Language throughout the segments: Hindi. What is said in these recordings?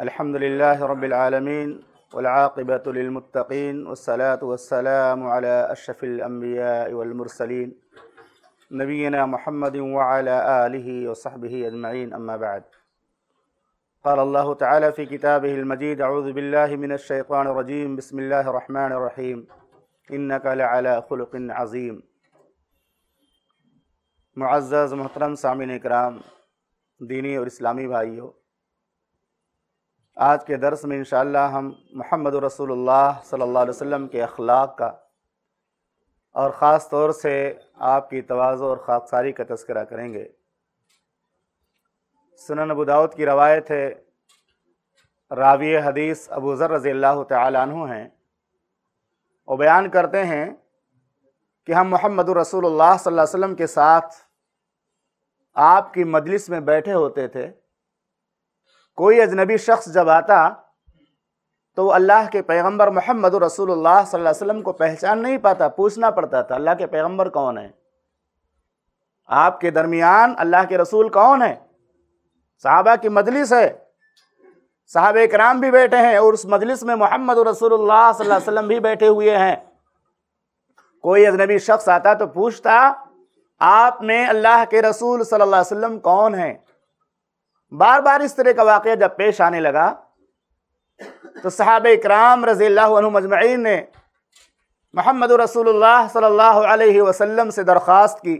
الحمد لله رب العالمين والعاقبة للمتقين والصلاة والسلام على أشرف الأنبياء والمرسلين نبينا محمد وعلى آله وصحبه أجمعين أما بعد قال الله تعالى في كتابه المجيد أعوذ بالله من الشيطان الرجيم بسم الله الرحمن الرحيم إنك لعلى خلق عظيم معزز محترم سامعین اکرام دینی اور اسلامی بھائیوں आज के दरस में इन हम मोहम्मद रसूलुल्लाह सल्लल्लाहु अलैहि वसल्लम के अखलाक का और ख़ास तौर से आपकी तोज़ो और ख़ाकसारी का तस्करा करेंगे सुनन अबू दाऊद की रवायत है रावी हदीस अबू ज़र रज़ी अल्लाह तु हैं और बयान करते हैं कि हम मोहम्मद रसूलुल्लाह सल्लल्लाहु अलैहि वसल्लम के साथ आपकी मजलिस में बैठे होते थे कोई अजनबी शख्स जब आता तो अल्लाह के पैगंबर मोहम्मद रसूलुल्लाह सल्लल्लाहु अलैहि वसल्लम को पहचान नहीं पाता पूछना पड़ता था अल्लाह के पैगंबर कौन है आपके दरमियान अल्लाह के रसूल कौन है साहबा की मजलिस है साहब कराम भी बैठे हैं और उस मजलिस में मोहम्मद रसूलुल्लाह सल्लल्लाहु अलैहि वसल्लम भी बैठे हुए हैं कोई अजनबी शख्स आता तो पूछता आप में अल्लाह के रसूल सल्ला कौन है बार बार इस तरह का वाक़ जब पेश आने लगा तो साहब इकराम रज़ी मजमैन ने महमद रसूल सल्लल्लाहु से दरख्वास्त की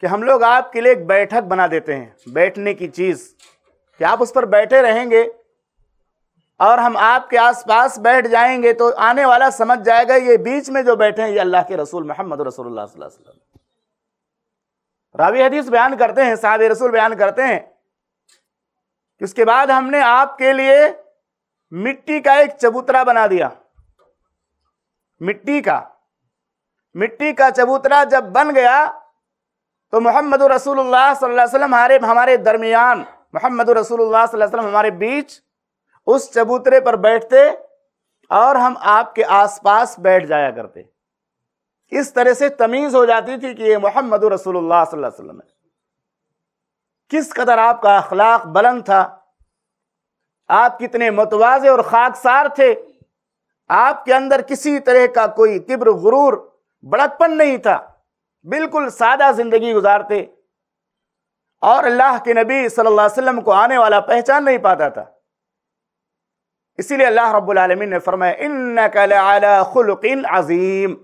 कि हम लोग आपके लिए एक बैठक बना देते हैं बैठने की चीज़ कि आप उस पर बैठे रहेंगे और हम आपके आसपास बैठ जाएंगे तो आने वाला समझ जाएगा ये बीच में जो बैठे हैं ये अल्लाह के रसूल महमद रसूल रावी हदीस बयान करते हैं साहब रसूल बयान करते हैं कि उसके बाद हमने आपके लिए मिट्टी का एक चबूतरा बना दिया मिट्टी का मिट्टी का चबूतरा जब बन गया तो मोहम्मद रसूलुल्लाह सल्लल्लाहु अलैहि वसल्लम हमारे हमारे दरमियान मोहम्मद रसूलुल्लाह सल्लल्लाहु अलैहि वसल्लम हमारे बीच उस चबूतरे पर बैठते और हम आपके आसपास बैठ जाया करते इस तरह से तमीज़ हो जाती थी कि ये मोहम्मद रसूलुल्लाह सल्लल्लाहु अलैहि वसल्लम है किस कदर आपका अखलाक बुलंद था आप कितने मतवाजे और खाकसार थे आपके अंदर किसी तरह का कोई किब्र गुरूर बड़कपन नहीं था बिल्कुल सादा ज़िंदगी गुजारते और अल्लाह के नबी सल्लल्लाहु अलैहि वसल्लम को आने वाला पहचान नहीं पाता था इसीलिए अल्लाह रब्बुल रबालमीन ने फरमाया इन अज़ीम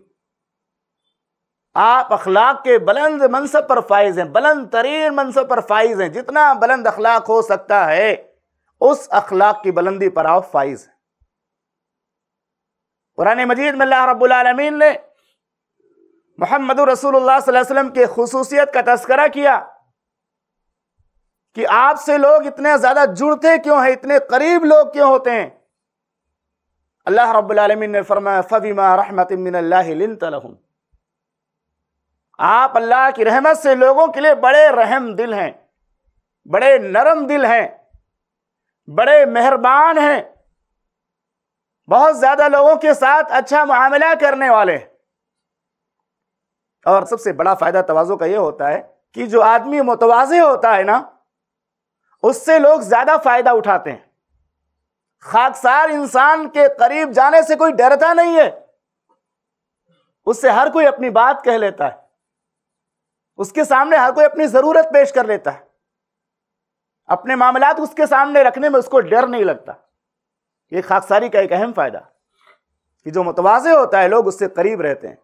आप अखलाक के बुलंद मनसब पर फाइज हैं बुलंद तरीन मनसब पर फाइज हैं जितना बुलंद अखलाक हो सकता है उस अखलाक की बुलंदी पर आप फाइज हैं कुरान मजीद में अल्लाह ने मोहम्मद रसूलुल्लाह वसल्लम के खसूसियत का तस्करा किया कि आपसे लोग इतने ज़्यादा जुड़ते क्यों हैं इतने करीब लोग क्यों होते हैं अल्लाह रबालमीन ने फरमाया फ़बीमा रहमत मिन तलहम आप अल्लाह की रहमत से लोगों के लिए बड़े रहम दिल हैं बड़े नरम दिल हैं बड़े मेहरबान हैं बहुत ज़्यादा लोगों के साथ अच्छा मामला करने वाले और सबसे बड़ा फ़ायदा तोजों का ये होता है कि जो आदमी मुतवाज़ होता है ना उससे लोग ज़्यादा फ़ायदा उठाते हैं खाकसार इंसान के करीब जाने से कोई डरता नहीं है उससे हर कोई अपनी बात कह लेता है उसके सामने हर कोई अपनी जरूरत पेश कर लेता है अपने मामला उसके सामने रखने में उसको डर नहीं लगता ये खाकसारी का एक अहम फायदा कि जो मुतवाज़ होता है लोग उससे करीब रहते हैं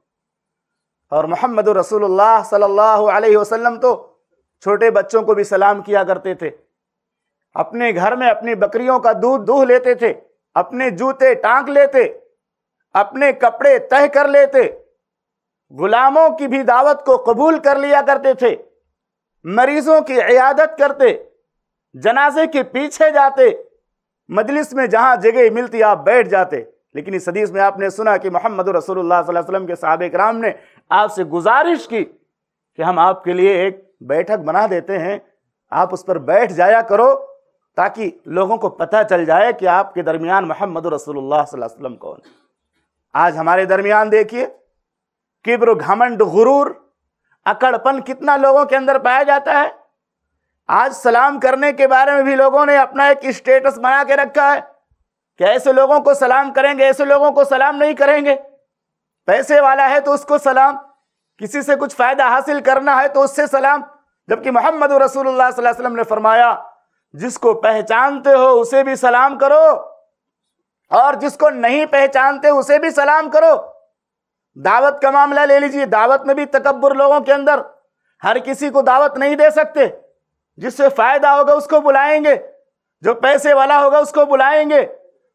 और मोहम्मद रसूलुल्लाह सल्लल्लाहु अलैहि वसल्लम तो छोटे बच्चों को भी सलाम किया करते थे अपने घर में अपनी बकरियों का दूध दूह लेते थे अपने जूते टांग लेते अपने कपड़े तह कर लेते गुलामों की भी दावत को कबूल कर लिया करते थे मरीजों की इयादत करते जनाजे के पीछे जाते मजलिस में जहाँ जगह मिलती आप बैठ जाते लेकिन इस हदीस में आपने सुना कि मोहम्मद रसोल्ला के साहब कराम ने आपसे गुजारिश की कि हम आपके लिए एक बैठक बना देते हैं आप उस पर बैठ जाया करो ताकि लोगों को पता चल जाए कि आपके दरमियान मोहम्मद रसोल्ला वसम कौन आज हमारे दरमियान देखिए किब्र घमंड गुरूर अकड़पन कितना लोगों के अंदर पाया जाता है आज सलाम करने के बारे में भी लोगों ने अपना एक स्टेटस बना के रखा है कि ऐसे लोगों को सलाम करेंगे ऐसे लोगों को सलाम नहीं करेंगे पैसे वाला है तो उसको सलाम किसी से कुछ फ़ायदा हासिल करना है तो उससे सलाम जबकि मोहम्मद रसूल ने फरमाया जिसको पहचानते हो उसे भी सलाम करो और जिसको नहीं पहचानते उसे भी सलाम करो दावत का मामला ले लीजिए दावत में भी तकबर लोगों के अंदर हर किसी को दावत नहीं दे सकते जिससे फायदा होगा उसको बुलाएंगे जो पैसे वाला होगा उसको बुलाएंगे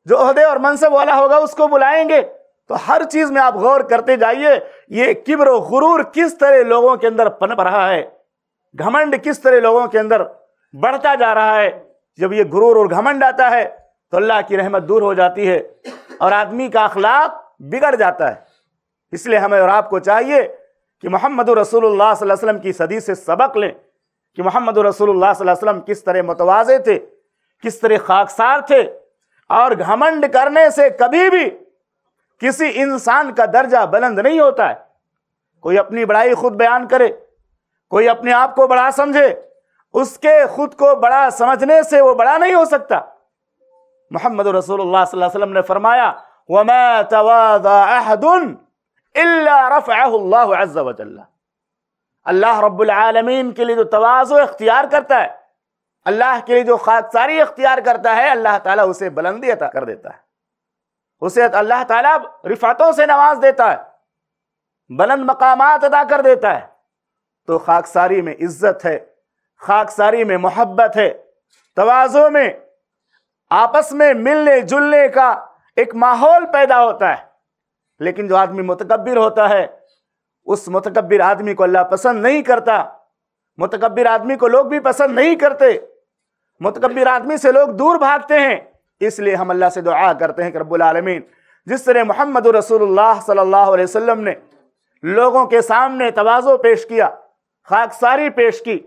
जो अहदे और मनसब वाला होगा उसको बुलाएंगे तो हर चीज में आप गौर करते जाइए ये किब्र गुरूर किस तरह लोगों के अंदर पनप रहा है घमंड किस तरह लोगों के अंदर बढ़ता जा रहा है जब ये गुरूर और घमंड आता है तो अल्लाह की रहमत दूर हो जाती है और आदमी का अखलाक बिगड़ जाता है इसलिए हमें और आपको चाहिए कि मोहम्मद रसूलुल्लाह की सदी से सबक लें कि मोहम्मद रसूलुल्लाह किस तरह मुतवाज़े थे किस तरह खाकसार थे और घमंड करने से कभी भी किसी इंसान का दर्जा बुलंद नहीं होता है कोई अपनी बड़ाई खुद बयान करे कोई अपने आप को बड़ा समझे उसके खुद को बड़ा समझने से वो बड़ा नहीं हो सकता मोहम्मद रसूलुल्लाह ने फरमाया मैं तवादा अहदुन अल्लाह अल्लाह के लिए जो तोज़ो इख्तियार करता है अल्लाह के लिए जो खादसारी इख्तियार करता है अल्लाह ताला उसे बुलंदी अता कर देता है उसे अल्लाह ताला रिफातों से नवाज देता है बुलंद मकाम अदा कर देता है तो खाकसारी में इज्जत है खाकसारी में मोहब्बत है तोज़ों में आपस में मिलने जुलने का एक माहौल पैदा होता है लेकिन जो आदमी मतकबर होता है उस मतकबर आदमी को अल्लाह पसंद नहीं करता मतकबर आदमी को लोग भी पसंद नहीं करते मतकबर आदमी से लोग दूर भागते हैं इसलिए हम अल्लाह से दुआ करते हैं कि आलमीन जिस तरह मोहम्मद रसूलुल्लाह सल्लल्लाहु अलैहि वसल्लम ने लोगों के सामने तवाज़ो पेश किया खाकसारी पेश की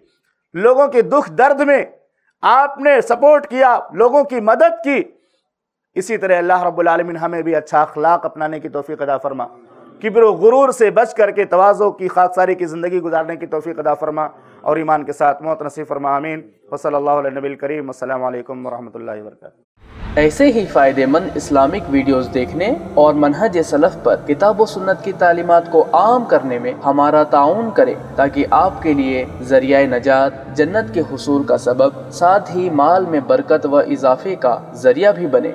लोगों के दुख दर्द में आपने सपोर्ट किया लोगों की मदद की इसी तरह अल्लाह रब्लमिन हमें भी अच्छा अखलाक अपनाने की तोफ़ी अदा फरमा किबर गुरूर से बच करके तोज़ों की खादसारी की ज़िंदगी गुजारने की तोफ़ी अदा फरमा और ईमान के साथ मौत नसीब फरमा आमीन वसलबी करीम असल वरहमल वर्क ऐसे ही फ़ायदेमंद इस्लामिक वीडियोस देखने और मनहज सलफ़ पर किताब व सुन्नत की तालीमत को आम करने में हमारा ताउन करें ताकि आपके लिए जरिया नजात जन्नत के हसूल का सबब साथ ही माल में बरकत व इजाफे का जरिया भी बने